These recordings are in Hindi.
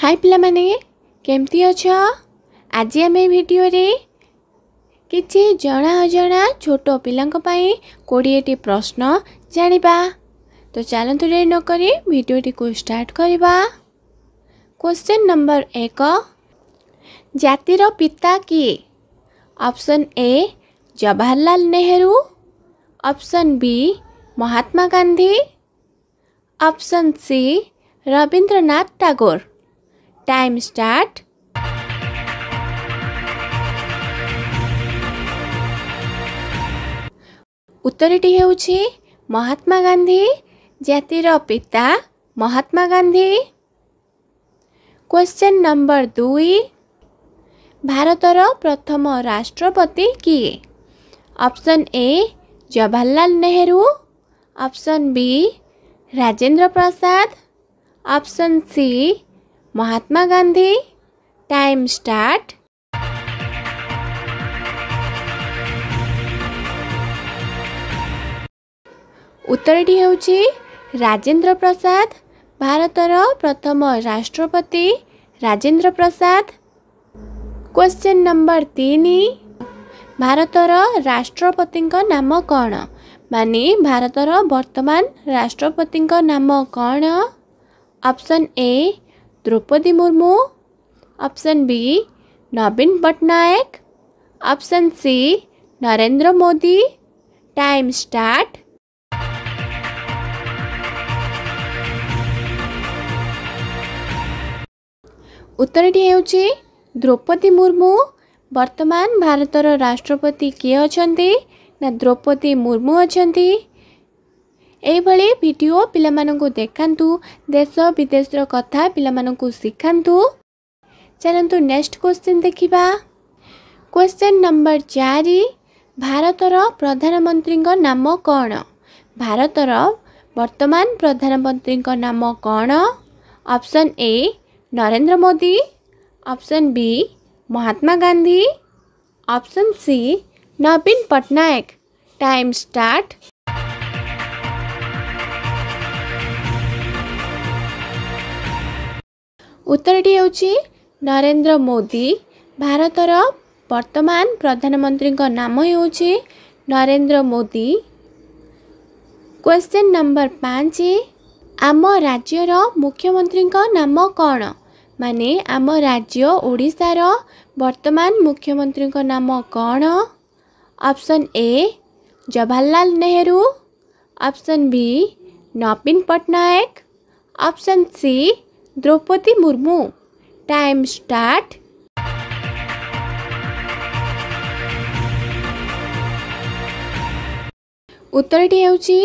हाय पिला माने केमती अछ आज आम भिडियो कि जना अजा छोट पाई कोड़े टी प्रश्न जाणी तो चलत डेरी नक भिडटी को स्टार्ट करवा क्वेश्चन नंबर एक जातिर पिता किए option A Jawaharlal Nehru option B Mahatma Gandhi option C Rabindranath Tagore time start उत्तर टी महात्मा गांधी जीर पिता महात्मा गांधी क्वेश्चन नंबर दुई भारतर प्रथम राष्ट्रपति किए option A Jawaharlal Nehru option B Rajendra Prasad option C Mahatma Gandhi time start ଉତ୍ତରଟି ହେଉଛି ରାଜେନ୍ଦ୍ର ପ୍ରସାଦ ଭାରତର ପ୍ରଥମ ରାଷ୍ଟ୍ରପତି ରାଜେନ୍ଦ୍ର ପ୍ରସାଦ କ୍ୱେଶ୍ଚିନ୍ ନମ୍ବର ତିନି ଭାରତର ରାଷ୍ଟ୍ରପତିଙ୍କ ନାମ କ'ଣ ମାନେ ଭାରତର ବର୍ତ୍ତମାନ ରାଷ୍ଟ୍ରପତିଙ୍କ ନାମ କ'ଣ option A Droupadi Murmu option B Naveen Patnaik option C Narendra Modi time start ଉତ୍ତରଟି ହେଉଛି ଦ୍ରୌପଦୀ ମୁର୍ମୁ ବର୍ତ୍ତମାନ ଭାରତର ରାଷ୍ଟ୍ରପତି କିଏ ଅଛନ୍ତି ନା ଦ୍ରୌପଦୀ ମୁର୍ମୁ ଅଛନ୍ତି एभरि भिडियो पि देखान्त देशो विदेशरो कथा पान सिखा चाँदु नेक्सट क्वेन देखिबा क्वेसन नम्बर चार भारत र प्रधानमन्त्री नाम कतर वर्तमान को नाम कन् option A Narendra Modi option B Mahatma Gandhi option C Naveen Patnaik time start ଉତ୍ତରଟି ହେଉଛି ନରେନ୍ଦ୍ର ମୋଦି ଭାରତର ବର୍ତ୍ତମାନ ପ୍ରଧାନମନ୍ତ୍ରୀଙ୍କ ନାମ ହେଉଛି ନରେନ୍ଦ୍ର ମୋଦି କ୍ୱେଶ୍ଚିନ୍ ନମ୍ବର ପାଞ୍ଚ ଆମ ରାଜ୍ୟର ମୁଖ୍ୟମନ୍ତ୍ରୀଙ୍କ ନାମ କ'ଣ ମାନେ ଆମ ରାଜ୍ୟ ଓଡ଼ିଶାର ବର୍ତ୍ତମାନ ମୁଖ୍ୟମନ୍ତ୍ରୀଙ୍କ ନାମ କ'ଣ option A Jawaharlal Nehru option B ନବୀନ Patnaik option C Droupadi Murmu time start उत्तर टी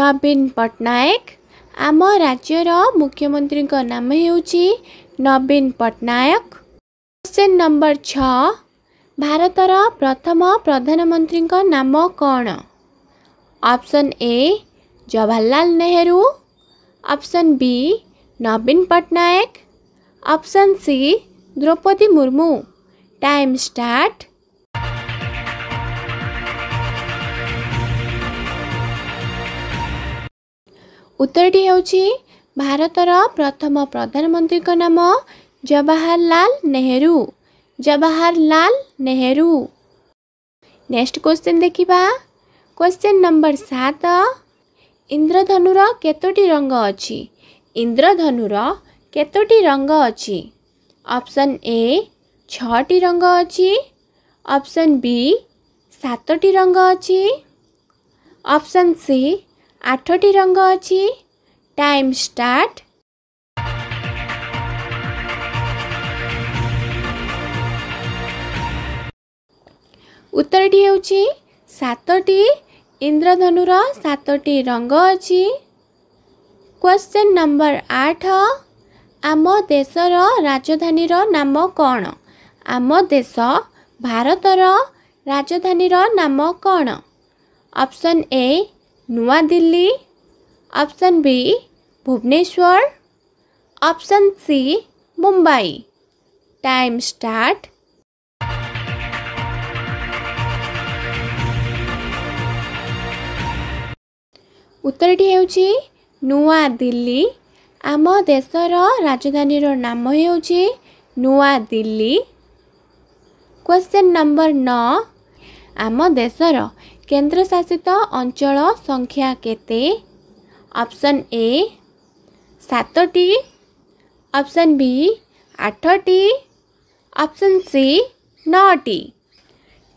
नवीन पटनायक आम राज्य मुख्यमन्त्रीको नाम हेर्छ नवीन पटनायक क्वेश्चन नम्बर छ भारत र प्रथम प्रधानमन्त्रीको नाम option A Jawaharlal Nehru option B Naveen Patnaik option C Droupadi Murmu time start ଉତ୍ତରଟି ହେଉଛି ଭାରତର ପ୍ରଥମ ପ୍ରଧାନମନ୍ତ୍ରୀଙ୍କ ନାମ ଜବାହରଲାଲ ନେହେରୁ ଜବାହରଲାଲ ନେହେରୁ ନେକ୍ସଟ କ୍ୱେଶ୍ଚିନ୍ ଦେଖିବା କ୍ୱେଶ୍ଚିନ୍ ନମ୍ବର ସାତ ଇନ୍ଦ୍ରଧନୁର କେତୋଟି ରଙ୍ଗ ଅଛି ଇନ୍ଦ୍ରଧନୁର କେତୋଟି ରଙ୍ଗ ଅଛି ଅପସନ୍ ଏ ଛଅଟି ରଙ୍ଗ ଅଛି ଅପସନ୍ ବି ସାତଟି ରଙ୍ଗ ଅଛି ଅପସନ୍ ସି ଆଠଟି ରଙ୍ଗ ଅଛି ଟାଇମ୍ ଷ୍ଟାର୍ଟ ଉତ୍ତରଟି ହେଉଛି ସାତଟି ଇନ୍ଦ୍ରଧନୁର ସାତଟି ରଙ୍ଗ ଅଛି କ୍ୱେଶ୍ଚିନ୍ ନମ୍ବର ଆଠ ଆମ ଦେଶର ରାଜଧାନୀର ନାମ କ'ଣ ଆମ ଦେଶ ଭାରତର ରାଜଧାନୀର ନାମ କ'ଣ option A New Delhi option B Bhubaneswar option C Mumbai time start ଉତ୍ତରଟି ହେଉଛି ନୂଆଦିଲ୍ଲୀ ଆମ ଦେଶର ରାଜଧାନୀର ନାମ ହେଉଛି ନୂଆଦିଲ୍ଲୀ କ୍ୱେଶ୍ଚିନ୍ ନମ୍ବର ନଅ ଆମ ଦେଶର କେନ୍ଦ୍ରଶାସିତ ଅଞ୍ଚଳ ସଂଖ୍ୟା କେତେ ଅପ୍ସନ୍ ଏ ସାତଟି ଅପ୍ସନ୍ ବି ଆଠଟି ଅପ୍ସନ୍ ସି ନଅଟି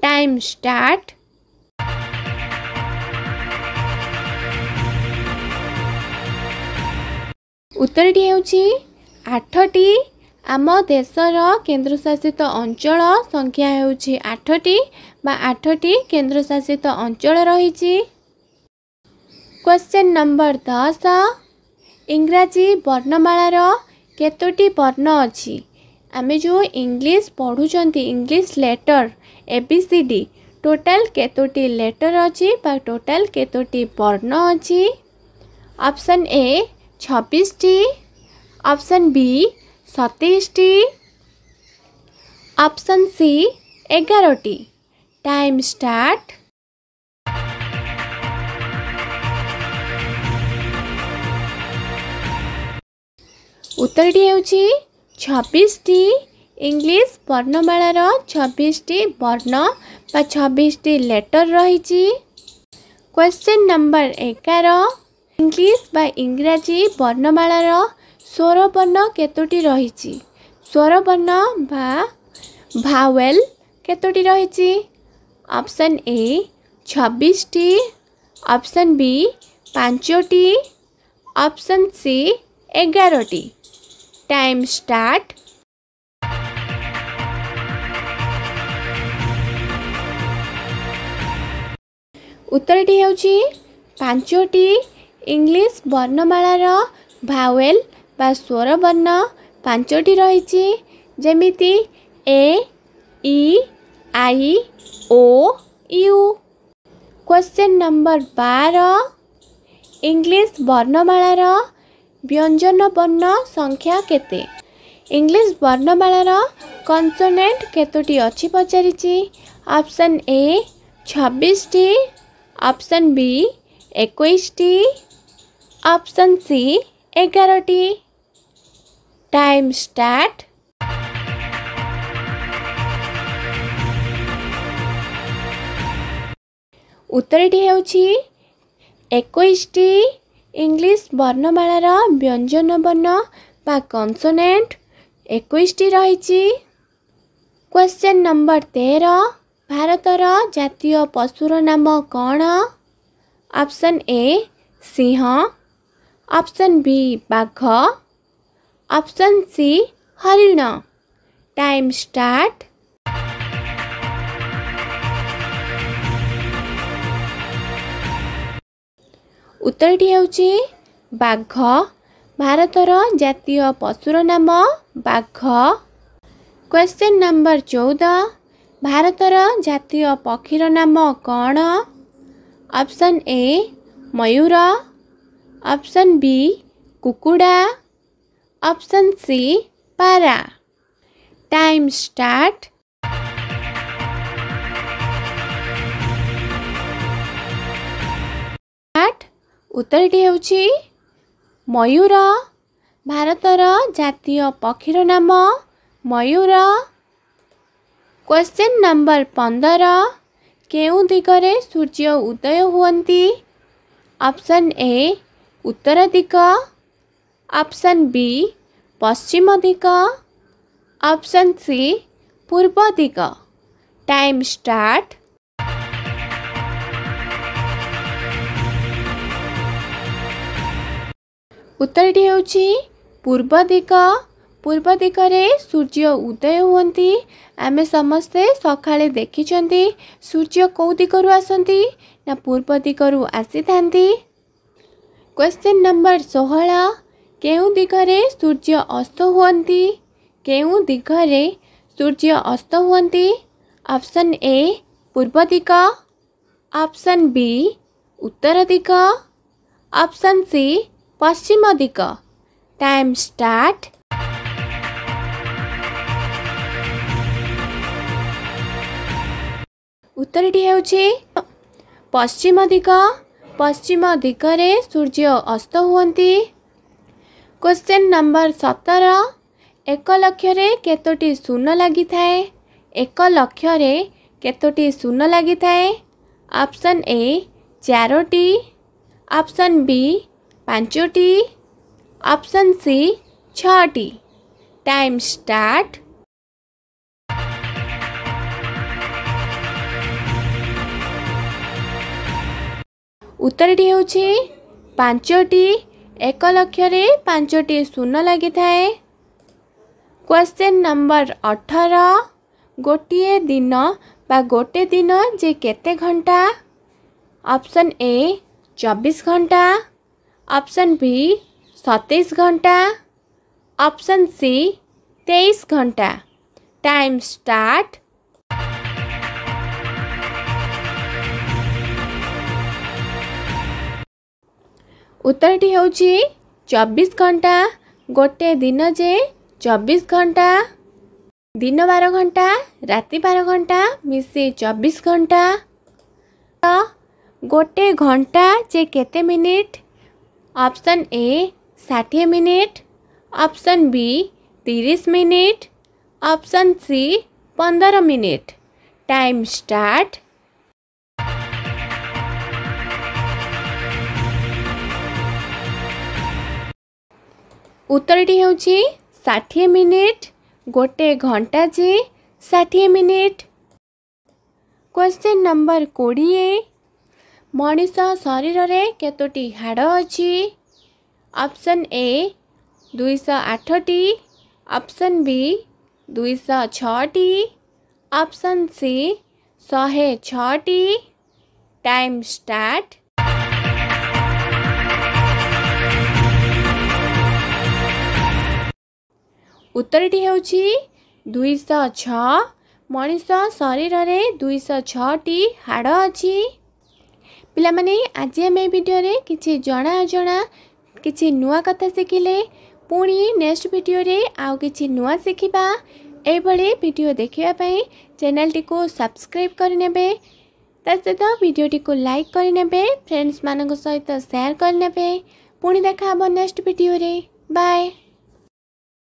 ଟାଇମ୍ ଷ୍ଟାର୍ଟ ଉତ୍ତରଟି ହେଉଛି ଆଠଟି ଆମ ଦେଶର କେନ୍ଦ୍ରଶାସିତ ଅଞ୍ଚଳ ସଂଖ୍ୟା ହେଉଛି ଆଠଟି ବା ଆଠଟି କେନ୍ଦ୍ରଶାସିତ ଅଞ୍ଚଳ ରହିଛି କ୍ୱେଶ୍ଚନ୍ ନମ୍ବର ଦଶ ଇଂରାଜୀ ବର୍ଣ୍ଣମାଳାର କେତୋଟି ବର୍ଣ୍ଣ ଅଛି ଆମେ ଯେଉଁ ଇଂଲିଶ ପଢ଼ୁଛନ୍ତି English letter A B C D total କେତୋଟି ଲେଟର୍ ଅଛି ବା ଟୋଟାଲ୍ କେତୋଟି ବର୍ଣ୍ଣ ଅଛି ଅପସନ୍ ଏ ଛବିଶଟି ଅପସନ୍ ବି ସତେଇଶଟି ଅପସନ୍ ସି ଏଗାରଟି ଟାଇମ୍ ଷ୍ଟାର୍ଟ ଉତ୍ତରଟି ହେଉଛି ଛବିଶଟି ইংলিশ বর্ণমালার ছবিশটি বর্ণ বা ছবিশটি লেটর রয়েছে কোশ্চেন নম্বর এগার ইংলিশ বা ইংরাজী বর্ণমাଳାর স্বরবর্ণ কতটি রয়েছে স্বরবর্ণ বা ভাওয়েল কতটি রয়েছে অপশন এ ছবিশটি অপশন বি পাঁচটি অপশন সি এগারোটি টাইম স্টার্ট উত্তরটি হচ্ছে পাঁচটি ଇଂଲିଶ ବର୍ଣ୍ଣମାଳାର ଭାୱେଲ ବା ସ୍ୱର ବର୍ଣ୍ଣ ପାଞ୍ଚଟି ରହିଛି ଯେମିତି A E I O U question number ବାର ଇଂଲିଶ ବର୍ଣ୍ଣମାଳାର ବ୍ୟଞ୍ଜନ ବର୍ଣ୍ଣ ସଂଖ୍ୟା କେତେ ଇଂଲିଶ ବର୍ଣ୍ଣମାଳାର କନସୋନେଣ୍ଟ କେତୋଟି ଅଛି ପଚାରିଛି ଅପସନ୍ ଏ ଛବିଶଟି ଅପସନ୍ ବି ଏକୋଇଶଟି ଅପସନ୍ ସି ଏଗାରଟି ଟାଇମ୍ ଷ୍ଟାର୍ଟ ଉତ୍ତରଟି ହେଉଛି ଏକୋଇଶଟି ଇଂଲିଶ ବର୍ଣ୍ଣମାଳାର ବ୍ୟଞ୍ଜନ ବର୍ଣ୍ଣ ବା କନ୍ସୋନେଣ୍ଟ ଏକୋଇଶଟି ରହିଛି କ୍ୱେଶ୍ଚନ୍ ନମ୍ବର ତେର ଭାରତର ଜାତୀୟ ପଶୁର ନାମ କ'ଣ ଅପସନ୍ ଏ ସିଂହ ଅପସନ୍ ବି ବାଘ ଅପସନ୍ ସି ହରିଣ ଟାଇମ୍ ଷ୍ଟାର୍ଟ ଉତ୍ତରଟି ହେଉଛି ବାଘ ଭାରତର ଜାତୀୟ ପଶୁର ନାମ ବାଘ କ୍ୱେଶ୍ଚିନ୍ ନମ୍ବର ଚଉଦ ଭାରତର ଜାତୀୟ ପକ୍ଷୀର ନାମ କ'ଣ ଅପସନ୍ ଏ ମୟୂର অপশন বি কুকুড়া অপশন সি পাড়া টাইম স্টার্ট আট उत्तर डी होची ময়ূরা ভারতର জাতীয় ପକ୍ଖିର ନାମ ময়ূরা କ୍ଵେସ୍ଚନ୍ ନମ୍ବର 15 କେଉଁ ଦିଗରେ ସୂର୍ଯ୍ୟ ଉଦୟ ହୁଅନ୍ତି অপশন ଏ ଉତ୍ତର ଦିଗ ଅପସନ୍ ବି ପଶ୍ଚିମ ଦିଗ ଅପସନ୍ ସି ପୂର୍ବ ଦିଗ ଟାଇମ୍ ଷ୍ଟାର୍ଟ ଉତ୍ତରଟି ହେଉଛି ପୂର୍ବ ଦିଗ ପୂର୍ବ ଦିଗରେ ସୂର୍ଯ୍ୟ ଉଦୟ ହୁଅନ୍ତି ଆମେ ସମସ୍ତେ ସକାଳେ ଦେଖିଛନ୍ତି ସୂର୍ଯ୍ୟ କେଉଁ ଦିଗରୁ ଆସନ୍ତି ନା ପୂର୍ବ ଦିଗରୁ ଆସିଥାନ୍ତି क्वेश्चन नंबर षोह के दिगरे सूर्य अस्त हूँ के दिगरे सूर्य अस्त हूँ ऑप्शन ए पूर्व दिग ऑप्शन बी उत्तर दिग ऑप्शन सी पश्चिम दिग टाइम स्टार्ट उत्तर हो पश्चिम दिग ପଶ୍ଚିମ ଦିଗରେ ସୂର୍ଯ୍ୟ ଅସ୍ତ ହୁଅନ୍ତି କ୍ୱେଶ୍ଚେନ୍ ନମ୍ବର ସତର ଏକ ଲକ୍ଷରେ କେତୋଟି ଶୂନ ଲାଗିଥାଏ ଏକ ଲକ୍ଷରେ କେତୋଟି ଶୂନ ଲାଗିଥାଏ ଅପସନ୍ ଏ ଚାରୋଟି ଅପସନ୍ ବି ପାଞ୍ଚଟି ଅପସନ୍ ସି ଛଅଟି ଟାଇମ୍ ଷ୍ଟାର୍ଟ ଉତ୍ତରଟି ହେଉଛି ପାଞ୍ଚଟି ଏକ ଲକ୍ଷରେ ପାଞ୍ଚଟି ଶୂନ ଲାଗିଥାଏ କ୍ୱେଶ୍ଚେନ୍ ନମ୍ବର ଅଠର ଗୋଟିଏ ଦିନ ବା ଗୋଟେ ଦିନ ଯେ କେତେ ଘଣ୍ଟା ଅପସନ୍ ଏ ଚବିଶ ଘଣ୍ଟା ଅପସନ୍ ବି ସତେଇଶ ଘଣ୍ଟା ଅପ୍ସନ୍ ସି ତେଇଶ ଘଣ୍ଟା ଟାଇମ୍ ଷ୍ଟାର୍ଟ ଉତ୍ତରଟି ହେଉଛି ଚବିଶ ଘଣ୍ଟା ଗୋଟେ ଦିନ ଯେ ଚବିଶ ଘଣ୍ଟା ଦିନ ବାର ଘଣ୍ଟା ରାତି ବାର ଘଣ୍ଟା ମିଶି ଚବିଶ ଘଣ୍ଟା ତ ଗୋଟେ ଘଣ୍ଟା ଯେ କେତେ ମିନିଟ୍ ଅପସନ୍ ଏ ଷାଠିଏ ମିନିଟ୍ ଅପସନ୍ ବି ତିରିଶ ମିନିଟ୍ ଅପସନ୍ ସି ପନ୍ଦର ମିନିଟ୍ ଟାଇମ୍ ଷ୍ଟାର୍ଟ उत्तर हो मिनिट गोटे घंटा जी षाठी मिनिट क्वेश्चन नंबर कोड़े मनीष शरीर कतोटी हाड़ अच्छी ऑप्शन ए दुईश आठटी ऑप्शन बी दुईश छटी ऑप्शन सी शहे छटी टाइम स्टार्ट ଉତ୍ତରଟି ହେଉଛି ଦୁଇଶହ ଛଅ ମଣିଷ ଶରୀରରେ ଦୁଇଶହ ଛଅଟି ହାଡ଼ ଅଛି ପିଲାମାନେ ଆଜି ଆମେ ଏ ଭିଡ଼ିଓରେ କିଛି ଜଣା ଅଜଣା କିଛି ନୂଆ କଥା ଶିଖିଲେ ପୁଣି ନେକ୍ସଟ ଭିଡ଼ିଓରେ ଆଉ କିଛି ନୂଆ ଶିଖିବା ଏଇଭଳି ଭିଡ଼ିଓ ଦେଖିବା ପାଇଁ ଚ୍ୟାନେଲ୍ଟିକୁ ସବସ୍କ୍ରାଇବ୍ କରିନେବେ ତା ସହିତ ଭିଡ଼ିଓଟିକୁ ଲାଇକ୍ କରିନେବେ ଫ୍ରେଣ୍ଡସ୍ମାନଙ୍କ ସହିତ ସେୟାର କରିନେବେ ପୁଣି ଦେଖା ହେବ ନେକ୍ସଟ ଭିଡ଼ିଓରେ ବାଏ